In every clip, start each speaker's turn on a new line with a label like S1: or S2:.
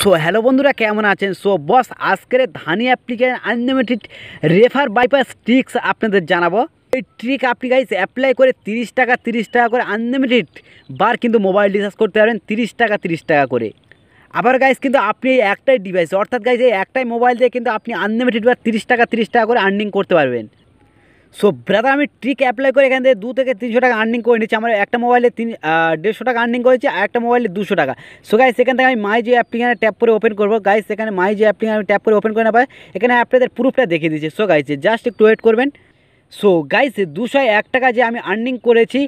S1: so hello বন্ধুরা কেমন আছেন সো বস আজকের Dhani application unlimited refer bypass tricks আপনাদের জানাবো এই ট্রিক আপনি গাইস অ্যাপ্লাই করে তিরিশ টাকা তিরিশ টাকা করে আনলিমিটেড বার কিন্তু মোবাইল রিচার্জ করতে পারবেন তিরিশ টাকা তিরিশ টাকা করে আবার গাইস কিন্তু আপনি এই একটাই ডিভাইস অর্থাৎ গাইস এই একটাই মোবাইল দিয়ে কিন্তু আপনি আনলিমিটেড বার তিরিশ টাকা তিরিশ টাকা করে আর্নিং করতে পারবেন সো ব্রাদার আমি ট্রিক অ্যাপ্লাই করে এখান থেকে দু থেকে তিনশো টাকা আর্নিং করে নিচ্ছি আমার একটা মোবাইলে তিন দেড়শো টাকা আর্নিং করেছি আর একটা মোবাইলে দুশো টাকা সো গাইস সেখান থেকে আমি মাই যে অ্যাপ্লিকানে ট্যাপ করে ওপেন করবো গাইস সেখানে মাই যে অ্যাপ্লিকান আমি ট্যাপ করে ওপেন করে না পাই এখানে অ্যাপটাদের প্রুফটা দেখিয়ে দিচ্ছি সো গাইছে জাস্ট একটু ওয়েট করবেন সো গাইস দুশো এক টাকা যে আমি আর্নিং করেছি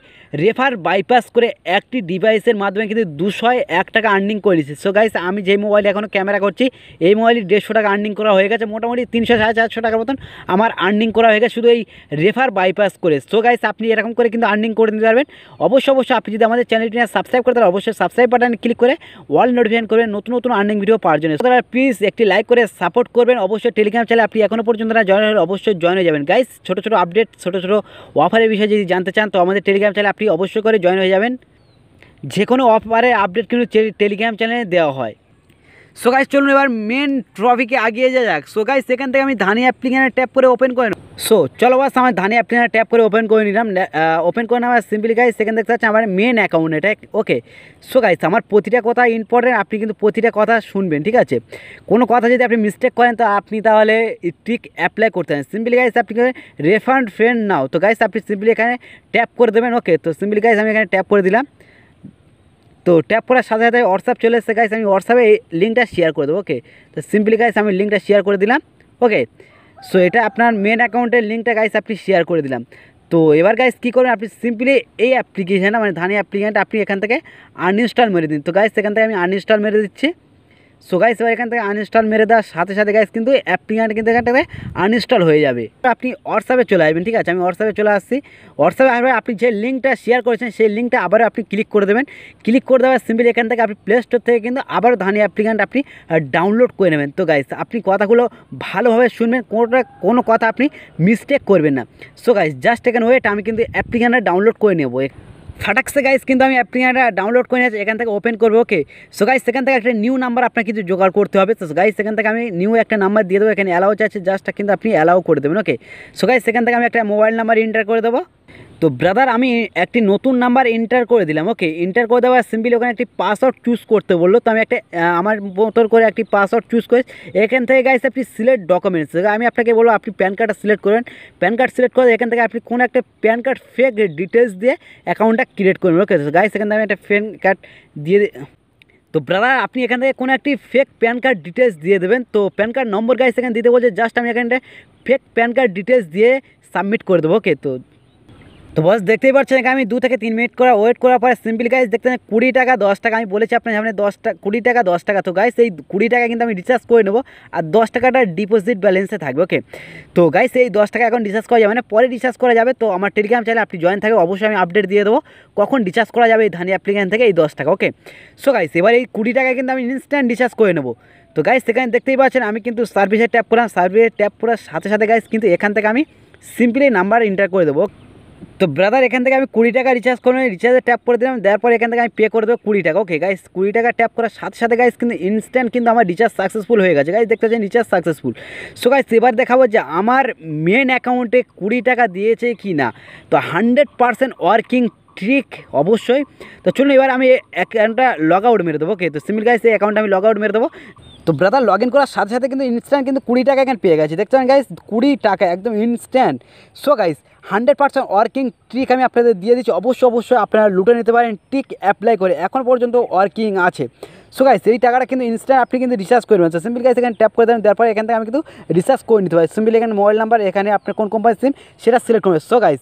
S1: রেফার বাইপাস করে একটি ডিভাইসের মাধ্যমে কিন্তু দুশো এক টাকা আর্নিং করেছি সো গাইস আমি যে মোবাইলে এখনও ক্যামেরা করছি এই মোবাইলে দেড়শো টাকা আর্নিং করা হয়ে গেছে মোটামুটি তিনশো সাড়ে চারশো টাকার মতন আমার আর্নিং করা হয়ে গেছে শুধু এই রেফার বাইপাস করে সো গাইস আপনি এরকম করে কিন্তু আর্নিং করে নিতে পারবেন অবশ্যই অবশ্যই আপনি যদি আমাদের চ্যানেলটি সাবস্ক্রাইব করে তাহলে অবশ্যই সাবস্ক্রাইব বাটনে ক্লিক করে অল নোটিফিকেশন করবেন নতুন নতুন আর্নিং ভিডিও পাওয়ার জন্য তারা প্লিজ একটি লাইক করে সাপোর্ট করবেন অবশ্যই টেলিগ্রাম চ্যানেল আপনি এখনও পর্যন্ত না জয়েন হলে অবশ্যই জয়েন হয়ে যাবেন গাইস ছোটো ছোটো আপডেট আপডেট ছোটো ছোটো অফারের বিষয়ে যদি জানতে চান তো আমাদের টেলিগ্রাম চ্যানেল আপনি অবশ্যই করে জয়েন হয়ে যাবেন যে কোনো অফারের আপডেট কিন্তু টেলিগ্রাম চ্যানেলে দেওয়া হয় সো গাইজ চলুন এবার মেন ট্রফিকে আগিয়ে যা যাক সো গাইজ সেখান থেকে আমি ধানি অ্যাপ্লিকেশানে ট্যাপ করে ওপেন করে সো চলো বাস আমার ধানি অ্যাপ্লিকেশানে ট্যাপ করে ওপেন করে নিলাম ওপেন করে নেওয়া সিম্পলি গাইজ সেখান দেখতে পাচ্ছি আমার মেন অ্যাকাউন্ট এটা ওকে সো গাইজ আমার প্রতিটা কথা ইম্পর্টেন্ট আপনি কিন্তু প্রতিটা কথা শুনবেন ঠিক আছে কোনো কথা যদি আপনি মিস্টেক করেন তো আপনি তাহলে ট্রিক অ্যাপ্লাই করতে পারেন সিম্পলি গাইজ আপনি রেফান্ড ফ্রেন্ড নাও তো গাইজ আপনি সিম্পলি এখানে ট্যাপ করে দেবেন ওকে তো সিম্পলি গাইজ আমি এখানে ট্যাপ করে দিলাম তো ট্যাপ করার সাথে সাথে হোয়াটসঅ্যাপ চলে এসেছে গাইস আমি হোয়াটসঅ্যাপে এই লিঙ্কটা শেয়ার করে দেবো ওকে তো সিম্পলি গাইস আমি লিঙ্কটা শেয়ার করে দিলাম ওকে সো এটা আপনার মেন অ্যাকাউন্টের লিঙ্কটা গাইস আপনি শেয়ার করে দিলাম তো এবার গাইস কী করবেন আপনি সিম্পলি এই অ্যাপ্লিকেশানটা মানে ধানি অ্যাপ্লিকেশানটা আপনি এখান থেকে আনইনস্টল মেরে দিন তো গাইস সেখান থেকে আমি আনইনস্টল মেরে দিচ্ছি সো গাইস এবার এখান থেকে আনইনস্টল মেরে দেওয়ার সাথে সাথে গাইস কিন্তু অ্যাপ্লিকান্ট কিন্তু এখান থেকে আনইনস্টল হয়ে যাবে আপনি হোয়াটসঅ্যাপে চলে আসবেন ঠিক আছে আমি হোয়াটসঅ্যাপে চলে আসছি হোয়াটসঅ্যাপে আসবে আপনি যে লিঙ্কটা শেয়ার করেছেন সেই লিঙ্কটা আবার আপনি ক্লিক করে দেবেন ক্লিক করে দেওয়ার সিম্পলি এখান থেকে আপনি প্লে স্টোর থেকে কিন্তু আবার ধানি অ্যাপ্লিকেন্ট আপনি ডাউনলোড করে নেবেন তো গাইস আপনি কথাগুলো ভালোভাবে শুনবেন কোনোটা কোনো কথা আপনি মিস্টেক করবেন না সো গাইস জাস্ট এখানে ওয়েট আমি কিন্তু অ্যাপ্লিকেন্টটা ডাউনলোড করে নেবো সে গাইস কিন্তু আমি একটা ডাউনলোড করে নিয়েছি এখান থেকে ওপেন করবো ওকে সো গাইস সেখান থেকে একটা নিউ নাম্বার আপনাকে কিছু জোগাড় করতে হবে তো গাইস সেখান থেকে আমি নিউ একটা নাম্বার দিয়ে দেবো এখানে অ্যালাউ চাচ্ছে জাস্ট কিন্তু আপনি অ্যালাউ করে দেবেন ওকে সো গাইস সেখান থেকে আমি একটা মোবাইল নাম্বার এন্টার করে দেবো তো ব্রাদার আমি একটি নতুন নাম্বার এন্টার করে দিলাম ওকে এন্টার করে দেওয়ার সিম্পলি ওখানে একটি পাসওয়ার্ড চুজ করতে বললো তো আমি একটা আমার মতন করে একটি পাসওয়ার্ড চুজ করে এখান থেকে গাইস আপনি সিলেক্ট ডকুমেন্টস আমি আপনাকে বলবো আপনি প্যান কার্ডটা সিলেক্ট করবেন প্যান কার্ড সিলেক্ট করে এখান থেকে আপনি কোনো একটা প্যান কার্ড ফেক ডিটেলস দিয়ে অ্যাকাউন্টটা ক্রিয়েট করবেন ওকে গাইস এখান থেকে আমি একটা প্যান কার্ড দিয়ে তো ব্রাদার আপনি এখান থেকে কোনো একটি ফেক প্যান কার্ড ডিটেলস দিয়ে দেবেন তো প্যান কার্ড নম্বর গাইস এখানে দিতে বলছে জাস্ট আমি এখানটা ফেক প্যান কার্ড ডিটেলস দিয়ে সাবমিট করে দেবো ওকে তো তো বস দেখতেই পাচ্ছেন আমি দু থেকে তিন মিনিট করে ওয়েট করার পরে সিম্পল গাইজ দেখতে কুড়ি টাকা দশ টাকা আমি বলেছি আপনার সামনে দশ টাকা কুড়ি টাকা দশ টাকা তো গাইজ এই কুড়ি টাকা কিন্তু আমি রিচার্জ করে নেবো আর দশ টাকাটা ডিপোজিট ব্যালেন্সে থাকবে ওকে তো গাইজ এই দশ টাকা এখন রিচার্জ করা যাবে না পরে রিচার্জ করা যাবে তো আমার টেলিগ্রাম চাইলে আপনি জয়েন থাকে অবশ্যই আমি আপডেট দিয়ে দেবো কখন রিচার্জ করা যাবে এই ধানি অ্যাপ্লিকেশন থেকে এই দশ টাকা ওকে সো গাইজ এবার এই কুড়ি টাকা কিন্তু আমি ইনস্ট্যান্ট রিচার্জ করে নেবো তো গাইজ সেখানে দেখতেই পাচ্ছেন আমি কিন্তু সার্ভিসের ট্যাপ করলাম সার্ভিসের ট্যাপ করার সাথে সাথে গাইজ কিন্তু এখান থেকে আমি সিম্পলি নাম্বার এন্টার করে দেবো তো ব্রাদার এখান থেকে আমি কুড়ি টাকা রিচার্জ করে রিচার্জে ট্যাপ করে দিলাম দেওয়ার পর এখান থেকে আমি পে করে দেবো কুড়ি টাকা ওকে গাইস কুড়ি টাকা ট্যাপ করার সাথে সাথে গাইস কিন্তু ইনস্ট্যান্ট কিন্তু আমার রিচার্জ সাকসেসফুল হয়ে গেছে গাইস দেখতে পাচ্ছি রিচার্জ সাকসেসফুল সো গাইস এবার দেখাবো যে আমার মেন অ্যাকাউন্টে কুড়ি টাকা দিয়েছে কি না তো হান্ড্রেড পারসেন্ট ওয়ার্কিং ট্রিক অবশ্যই তো চলুন এবার আমি অ্যাকাউন্টটা লগ আউট মেরে দেবো ওকে তো সিমিল গাইস এই অ্যাকাউন্টটা আমি লগ আউট মেরে দেবো তো ব্রাদার লগ ইন করার সাথে সাথে কিন্তু ইনস্ট্যান্ট কিন্তু কুড়ি টাকা এখানে পেয়ে গেছি দেখছেন গাইস কুড়ি টাকা একদম instant so guys hundred percent working trick আমি আপনাদের দিয়ে দিচ্ছি অবশ্যই অবশ্যই আপনারা লুটে নিতে পারেন ট্রিক অ্যাপ্লাই করে এখন পর্যন্ত ওয়ার্কিং আছে সো গাইস এই টাকাটা কিন্তু ইনস্ট্যান্ট আপনি কিন্তু রিচার্জ করবেন তো সিম্পল গাইস এখানে ট্যাপ করে দেবেন তারপর এখান থেকে আমি কিন্তু রিচার্জ করে নিতে পারি সিম্পল এখানে মোবাইল নাম্বার এখানে আপনার কোন কোম্পানির সিম সেটা সিলেক্ট করবেন সো গাইস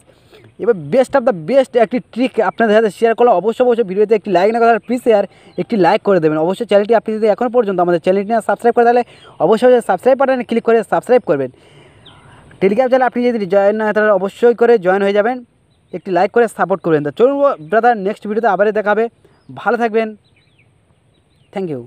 S1: এবার বেস্ট অফ দ্য বেস্ট একটি ট্রিক আপনাদের সাথে শেয়ার করলাম অবশ্যই অবশ্যই ভিডিওতে একটি লাইক না করার প্লিজ শেয়ার একটি লাইক করে দেবেন অবশ্যই চ্যানেলটি আপনি যদি এখন পর্যন্ত আমাদের চ্যানেলটি না সাবস্ক্রাইব করে তাহলে অবশ্যই সাবস্ক্রাইব বাটনে ক্লিক করে সাবস্ক্রাইব করবেন টেলিগ্রাম চ্যানেল আপনি যদি জয়েন না তাহলে অবশ্যই করে জয়েন হয়ে যাবেন একটি লাইক করে সাপোর্ট করবেন তো চলুন ব্রাদার নেক্সট ভিডিওতে আবারই দেখাবে ভালো থাকবেন থ্যাংক ইউ